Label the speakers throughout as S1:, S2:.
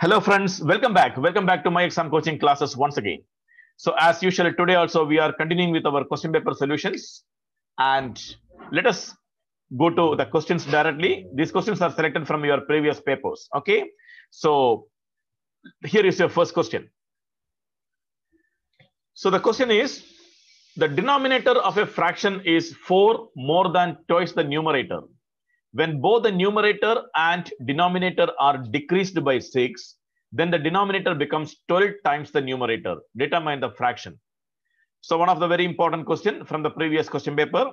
S1: Hello friends, welcome back. Welcome back to my exam coaching classes once again. So as usual, today also we are continuing with our question paper solutions. And let us go to the questions directly. These questions are selected from your previous papers. Okay. So here is your first question. So the question is, the denominator of a fraction is 4 more than twice the numerator when both the numerator and denominator are decreased by 6, then the denominator becomes 12 times the numerator. Determine the fraction. So one of the very important question from the previous question paper,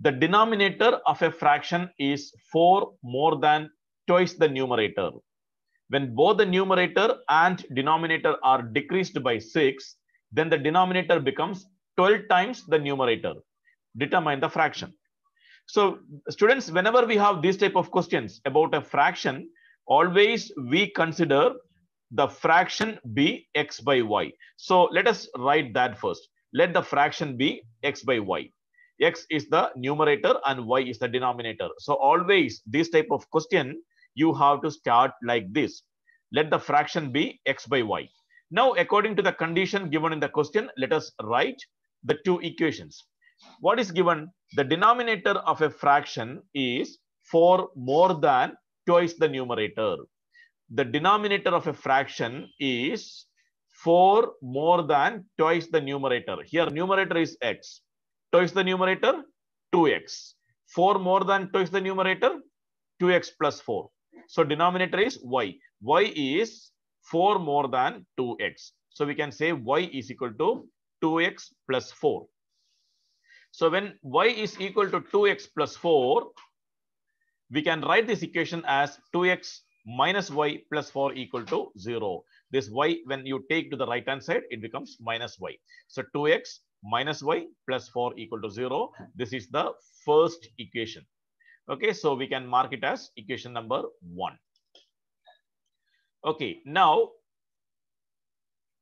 S1: the denominator of a fraction is 4 more than twice the numerator. When both the numerator and denominator are decreased by 6, then the denominator becomes 12 times the numerator. Determine the fraction. So students, whenever we have these type of questions about a fraction, always we consider the fraction be x by y. So let us write that first. Let the fraction be x by y. x is the numerator and y is the denominator. So always this type of question, you have to start like this. Let the fraction be x by y. Now, according to the condition given in the question, let us write the two equations what is given? The denominator of a fraction is 4 more than twice the numerator. The denominator of a fraction is 4 more than twice the numerator. Here numerator is x. Twice the numerator, 2x. 4 more than twice the numerator, 2x plus 4. So denominator is y. y is 4 more than 2x. So we can say y is equal to 2x plus 4. So when y is equal to 2x plus 4, we can write this equation as 2x minus y plus 4 equal to 0. This y, when you take to the right hand side, it becomes minus y. So 2x minus y plus 4 equal to 0. This is the first equation. Okay, so we can mark it as equation number 1. Okay, now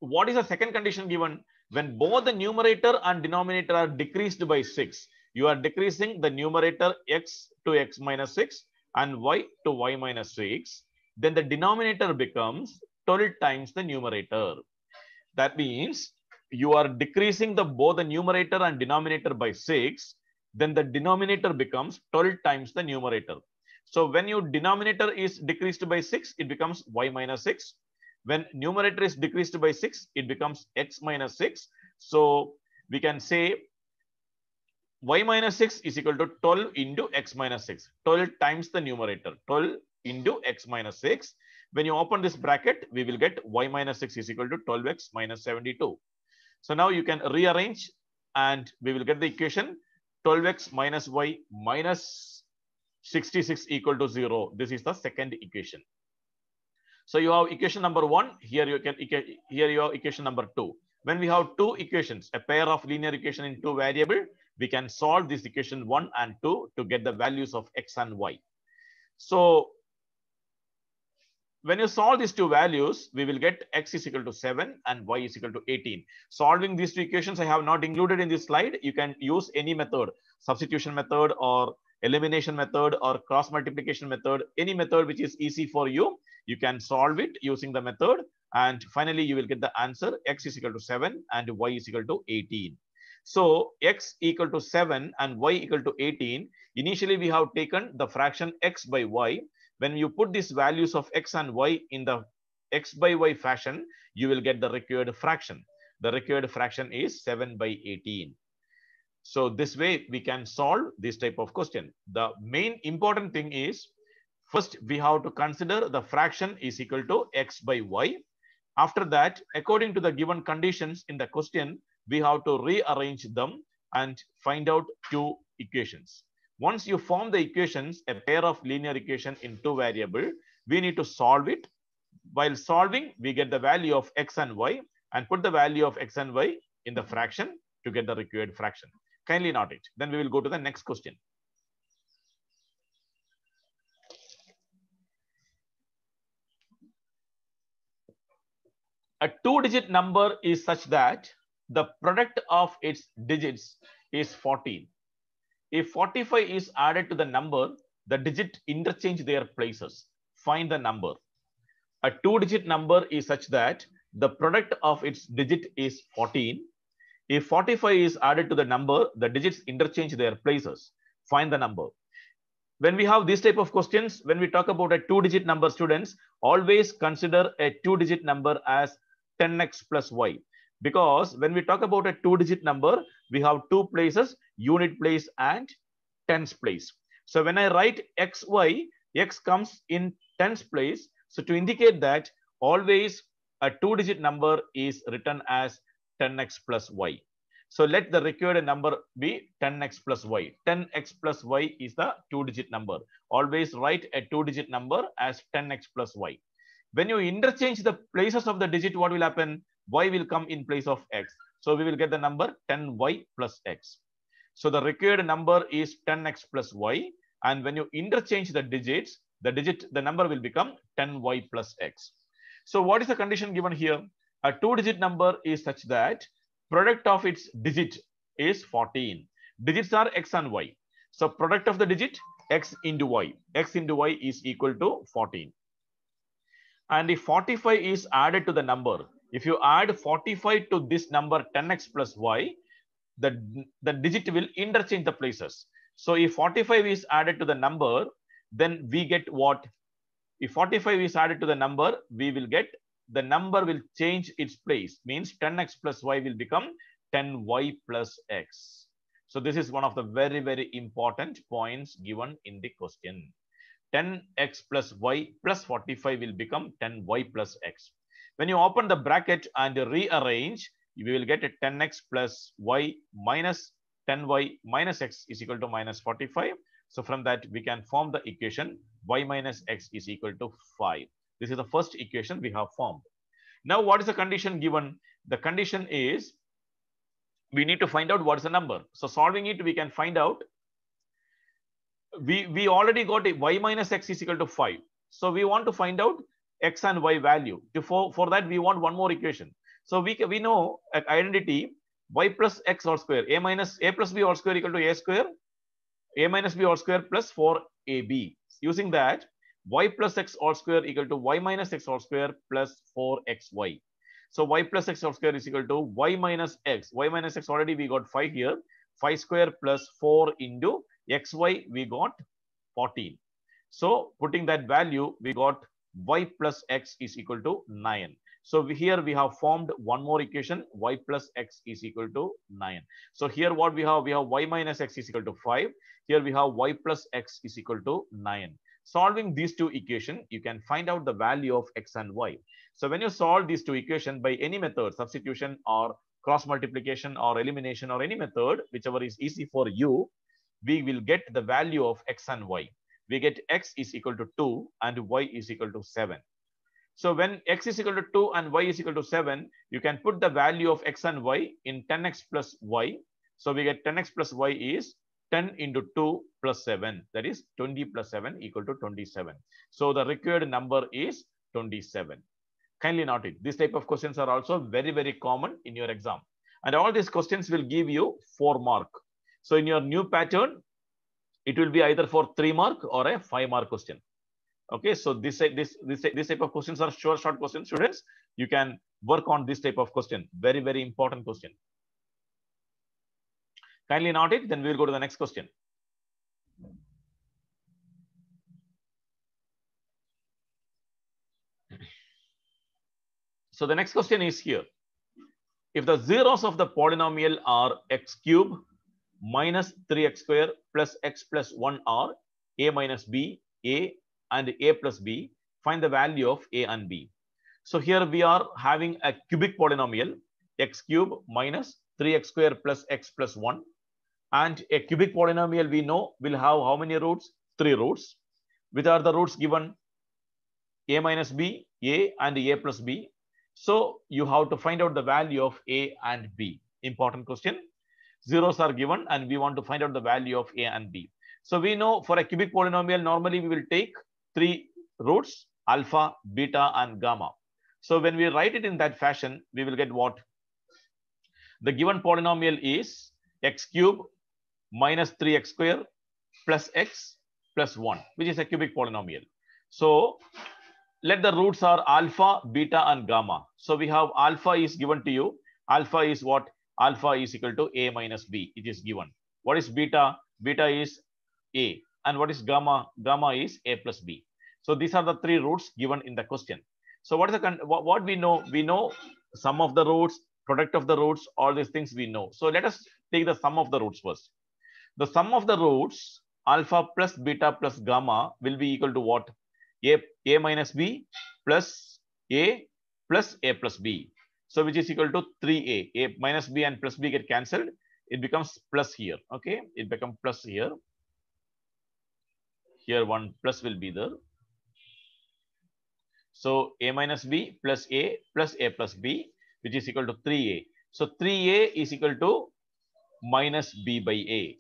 S1: what is the second condition given? When both the numerator and denominator are decreased by 6, you are decreasing the numerator x to x minus 6 and y to y minus 6. Then the denominator becomes 12 times the numerator. That means you are decreasing the both the numerator and denominator by 6. Then the denominator becomes 12 times the numerator. So when your denominator is decreased by 6, it becomes y minus 6. When numerator is decreased by 6, it becomes x minus 6. So we can say y minus 6 is equal to 12 into x minus 6. 12 times the numerator. 12 into x minus 6. When you open this bracket, we will get y minus 6 is equal to 12x minus 72. So now you can rearrange and we will get the equation 12x minus y minus 66 equal to 0. This is the second equation. So you have equation number one. Here you can here you have equation number two. When we have two equations, a pair of linear equation in two variable, we can solve this equation one and two to get the values of x and y. So when you solve these two values, we will get x is equal to 7 and y is equal to 18. Solving these two equations I have not included in this slide. You can use any method, substitution method or elimination method or cross multiplication method, any method which is easy for you you can solve it using the method. And finally, you will get the answer x is equal to 7 and y is equal to 18. So x equal to 7 and y equal to 18. Initially, we have taken the fraction x by y. When you put these values of x and y in the x by y fashion, you will get the required fraction. The required fraction is 7 by 18. So this way we can solve this type of question. The main important thing is First, we have to consider the fraction is equal to x by y. After that, according to the given conditions in the question, we have to rearrange them and find out two equations. Once you form the equations, a pair of linear equation in two variable, we need to solve it. While solving, we get the value of x and y and put the value of x and y in the fraction to get the required fraction. Kindly note it. Then we will go to the next question. A two-digit number is such that the product of its digits is 14. If 45 is added to the number, the digit interchange their places. Find the number. A two-digit number is such that the product of its digit is 14. If 45 is added to the number, the digits interchange their places. Find the number. When we have these type of questions, when we talk about a two-digit number, students, always consider a two-digit number as 10x plus y. Because when we talk about a two-digit number, we have two places, unit place and tens place. So when I write xy, x comes in tens place. So to indicate that always a two-digit number is written as 10x plus y. So let the required number be 10x plus y. 10x plus y is the two-digit number. Always write a two-digit number as 10x plus y. When you interchange the places of the digit, what will happen? y will come in place of x. So we will get the number 10y plus x. So the required number is 10x plus y. And when you interchange the digits, the digit, the number will become 10y plus x. So what is the condition given here? A two-digit number is such that product of its digit is 14. Digits are x and y. So product of the digit x into y. x into y is equal to 14 and if 45 is added to the number. If you add 45 to this number 10x plus y, the, the digit will interchange the places. So if 45 is added to the number, then we get what? If 45 is added to the number, we will get the number will change its place. Means 10x plus y will become 10y plus x. So this is one of the very, very important points given in the question. 10x plus y plus 45 will become 10y plus x. When you open the bracket and rearrange, we will get a 10x plus y minus 10y minus x is equal to minus 45. So from that, we can form the equation y minus x is equal to 5. This is the first equation we have formed. Now, what is the condition given? The condition is we need to find out what's the number. So solving it, we can find out we, we already got a y y minus x is equal to 5. So we want to find out x and y value. For, for that, we want one more equation. So we, we know at identity y plus x whole square, a minus a plus b all square equal to a square, a minus b all square plus 4ab. Using that, y plus x whole square equal to y minus x whole square plus 4xy. So y plus x whole square is equal to y minus x. y minus x already we got 5 here. 5 square plus 4 into xy we got 14. So putting that value, we got y plus x is equal to 9. So we, here we have formed one more equation, y plus x is equal to 9. So here what we have, we have y minus x is equal to 5. Here we have y plus x is equal to 9. Solving these two equations, you can find out the value of x and y. So when you solve these two equations by any method, substitution or cross multiplication or elimination or any method, whichever is easy for you, we will get the value of x and y. We get x is equal to 2 and y is equal to 7. So when x is equal to 2 and y is equal to 7, you can put the value of x and y in 10x plus y. So we get 10x plus y is 10 into 2 plus 7 that is 20 plus 7 equal to 27 so the required number is 27 kindly note it This type of questions are also very very common in your exam and all these questions will give you four mark so in your new pattern, it will be either for three mark or a five mark question. Okay, so this, this, this, this type of questions are short, short questions, students. You can work on this type of question. Very, very important question. Kindly note it, then we'll go to the next question. So the next question is here. If the zeros of the polynomial are x cube minus 3x square plus x plus 1 are a minus b, a and a plus b. Find the value of a and b. So here we are having a cubic polynomial x cube minus 3x square plus x plus 1 and a cubic polynomial we know will have how many roots? 3 roots. Which are the roots given? a minus b, a and a plus b. So you have to find out the value of a and b. Important question zeros are given and we want to find out the value of a and b. So we know for a cubic polynomial, normally we will take three roots, alpha, beta, and gamma. So when we write it in that fashion, we will get what? The given polynomial is x cube minus 3x square plus x plus 1, which is a cubic polynomial. So let the roots are alpha, beta, and gamma. So we have alpha is given to you. Alpha is what? alpha is equal to a minus b. It is given. What is beta? Beta is a. And what is gamma? Gamma is a plus b. So these are the three roots given in the question. So what is the what we know? We know sum of the roots, product of the roots, all these things we know. So let us take the sum of the roots first. The sum of the roots alpha plus beta plus gamma will be equal to what? A, a minus b plus a plus a plus b. So which is equal to 3a. a minus b and plus b get cancelled. It becomes plus here. Okay. It becomes plus here. Here one plus will be there. So a minus b plus a plus a plus b which is equal to 3a. So 3a is equal to minus b by a.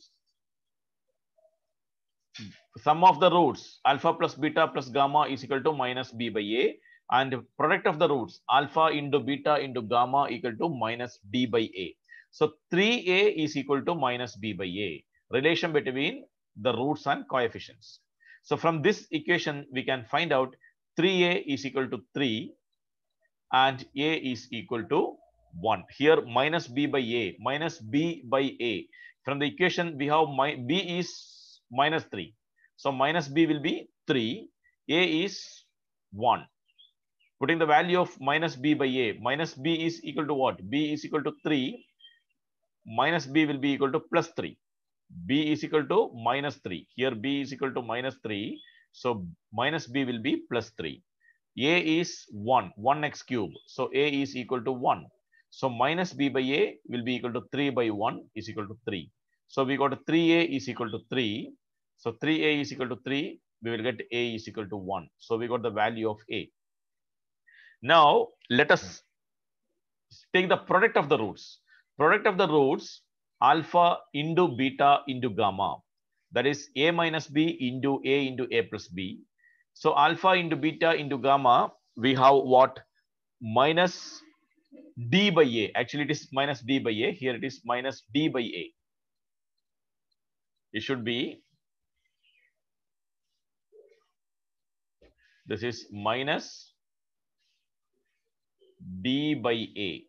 S1: Sum of the roots alpha plus beta plus gamma is equal to minus b by a and product of the roots alpha into beta into gamma equal to minus b by a. So 3a is equal to minus b by a relation between the roots and coefficients. So from this equation, we can find out 3a is equal to 3 and a is equal to 1. Here minus b by a, minus b by a. From the equation, we have my, b is minus 3. So minus b will be 3, a is 1 putting the value of minus b by a. Minus b is equal to what? b is equal to 3. Minus b will be equal to plus 3. b is equal to minus 3. Here b is equal to minus 3. So minus b will be plus 3. a is 1, 1x cube. So a is equal to 1. So minus b by a will be equal to 3 by 1 is equal to 3. So we got 3a is equal to 3. So 3a is equal to 3. We will get a is equal to 1. So we got the value of a. Now, let us hmm. take the product of the roots. Product of the roots, alpha into beta into gamma. That is A minus B into A into A plus B. So alpha into beta into gamma, we have what? Minus D by A. Actually, it is minus D by A. Here it is minus D by A. It should be, this is minus B by A.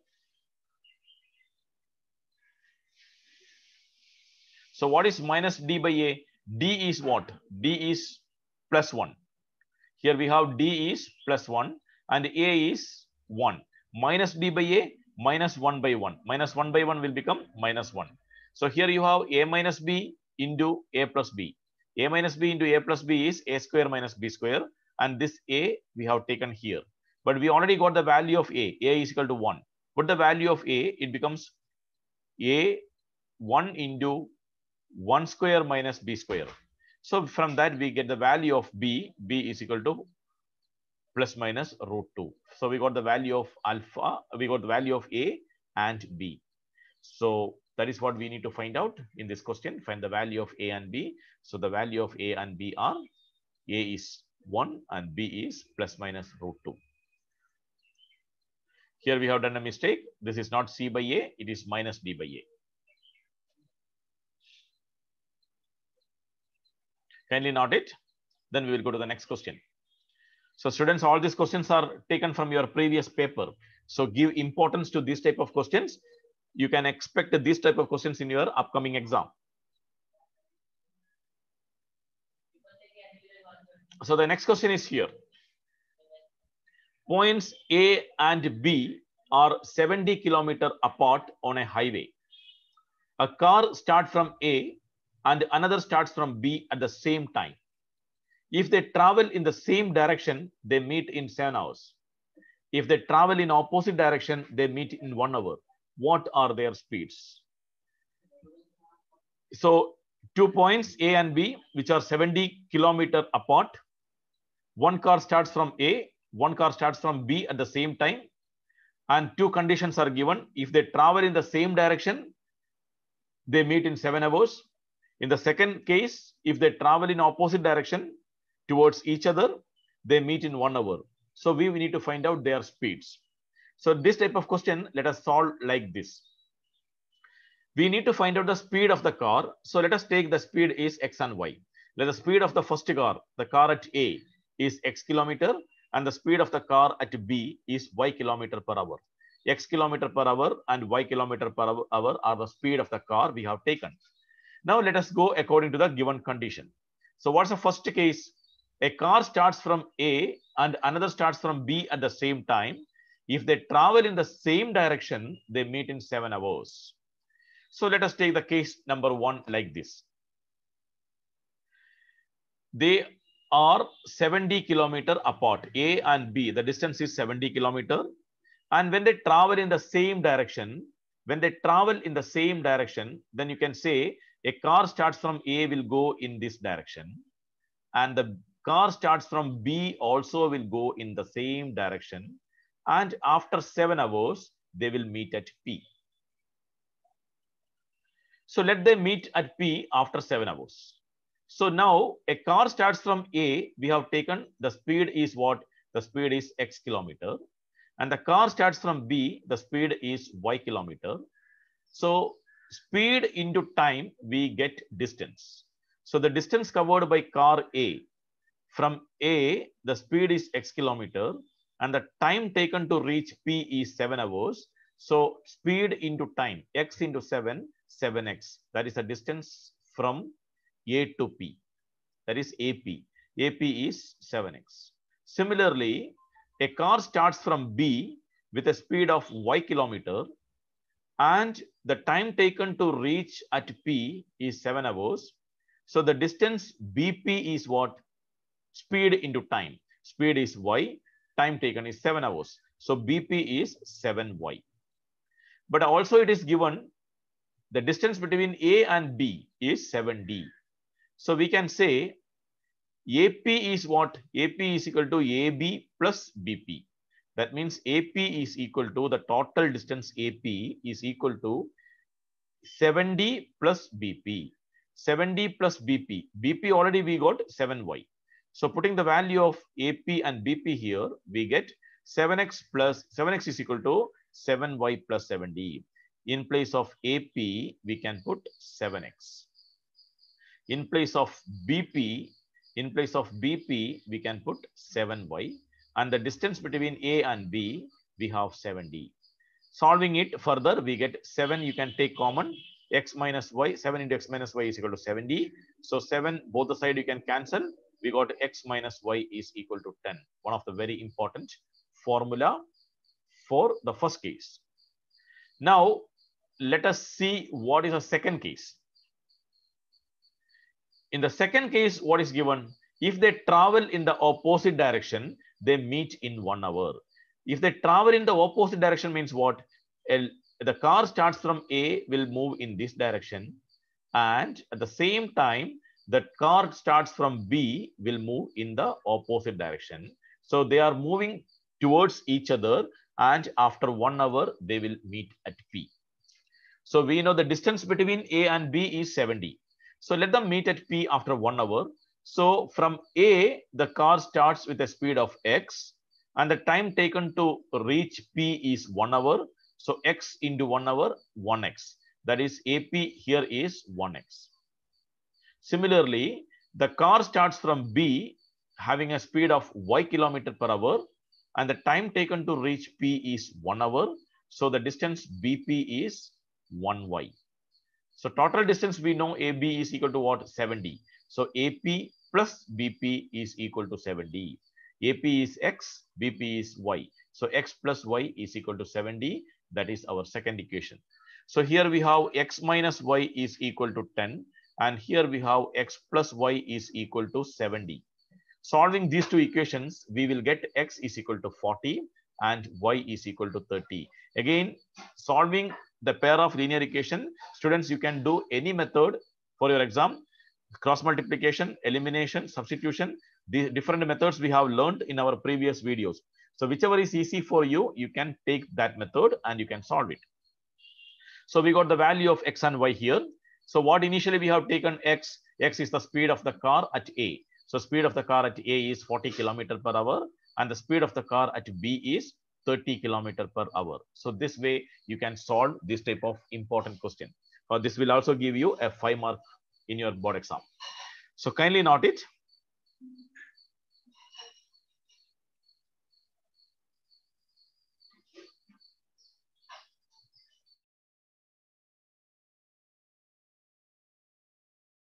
S1: So what is minus D by A? D is what? D is plus 1. Here we have D is plus 1 and A is 1. Minus D by A, minus 1 by 1. Minus 1 by 1 will become minus 1. So here you have A minus B into A plus B. A minus B into A plus B is A square minus B square. And this A we have taken here. But we already got the value of A. A is equal to 1. Put the value of A? It becomes A 1 into 1 square minus B square. So from that, we get the value of B. B is equal to plus minus root 2. So we got the value of alpha. We got the value of A and B. So that is what we need to find out in this question. Find the value of A and B. So the value of A and B are A is 1 and B is plus minus root 2. Here we have done a mistake. This is not C by A, it is minus B by A. Kindly note it. Then we will go to the next question. So students, all these questions are taken from your previous paper. So give importance to these type of questions. You can expect these type of questions in your upcoming exam. So the next question is here. Points A and B are 70 kilometer apart on a highway. A car starts from A and another starts from B at the same time. If they travel in the same direction, they meet in seven hours. If they travel in opposite direction, they meet in one hour. What are their speeds? So two points A and B, which are 70 kilometer apart. One car starts from A one car starts from B at the same time and two conditions are given. If they travel in the same direction, they meet in seven hours. In the second case, if they travel in opposite direction towards each other, they meet in one hour. So we, we need to find out their speeds. So this type of question, let us solve like this. We need to find out the speed of the car. So let us take the speed is x and y. Let the speed of the first car, the car at A is x kilometer and the speed of the car at B is y kilometer per hour. x kilometer per hour and y kilometer per hour are the speed of the car we have taken. Now let us go according to the given condition. So what's the first case? A car starts from A and another starts from B at the same time. If they travel in the same direction, they meet in seven hours. So let us take the case number one like this. They are 70 kilometer apart. A and B, the distance is 70 kilometer. And when they travel in the same direction, when they travel in the same direction, then you can say a car starts from A will go in this direction. And the car starts from B also will go in the same direction. And after seven hours, they will meet at P. So let them meet at P after seven hours. So now a car starts from A, we have taken the speed is what? The speed is X kilometer. And the car starts from B, the speed is Y kilometer. So speed into time, we get distance. So the distance covered by car A, from A, the speed is X kilometer and the time taken to reach P is 7 hours. So speed into time, X into 7, 7X. That is the distance from a to P, that is AP. AP is 7x. Similarly, a car starts from B with a speed of y kilometer and the time taken to reach at P is 7 hours. So the distance BP is what? Speed into time. Speed is y, time taken is 7 hours. So BP is 7y. But also it is given the distance between A and B is 7D. So we can say AP is what? AP is equal to AB plus BP. That means AP is equal to the total distance AP is equal to 70 plus BP. 70 plus BP. BP already we got 7y. So putting the value of AP and BP here, we get 7x plus 7x is equal to 7y plus 70. In place of AP, we can put 7x. In place of BP, in place of BP, we can put 7y. And the distance between A and B, we have 7d. Solving it further, we get 7. You can take common x minus y. 7 into x minus y is equal to 7d. So 7, both the side you can cancel. We got x minus y is equal to 10. One of the very important formula for the first case. Now, let us see what is the second case. In the second case, what is given? If they travel in the opposite direction, they meet in one hour. If they travel in the opposite direction means what? The car starts from A will move in this direction. And at the same time, the car starts from B will move in the opposite direction. So they are moving towards each other and after one hour, they will meet at P. So we know the distance between A and B is 70. So let them meet at P after one hour. So from A, the car starts with a speed of X and the time taken to reach P is one hour. So X into one hour, 1X. That is AP here is 1X. Similarly, the car starts from B having a speed of Y kilometer per hour and the time taken to reach P is one hour. So the distance BP is 1Y. So total distance we know AB is equal to what? 70. So AP plus BP is equal to 70. AP is X, BP is Y. So X plus Y is equal to 70. That is our second equation. So here we have X minus Y is equal to 10. And here we have X plus Y is equal to 70. Solving these two equations, we will get X is equal to 40 and y is equal to 30. Again, solving the pair of linear equation, students, you can do any method for your exam, cross multiplication, elimination, substitution, the different methods we have learned in our previous videos. So whichever is easy for you, you can take that method and you can solve it. So we got the value of x and y here. So what initially we have taken x, x is the speed of the car at A. So speed of the car at A is 40 kilometer per hour and the speed of the car at B is 30 kilometer per hour. So this way you can solve this type of important question. Uh, this will also give you a five mark in your board exam. So kindly note it.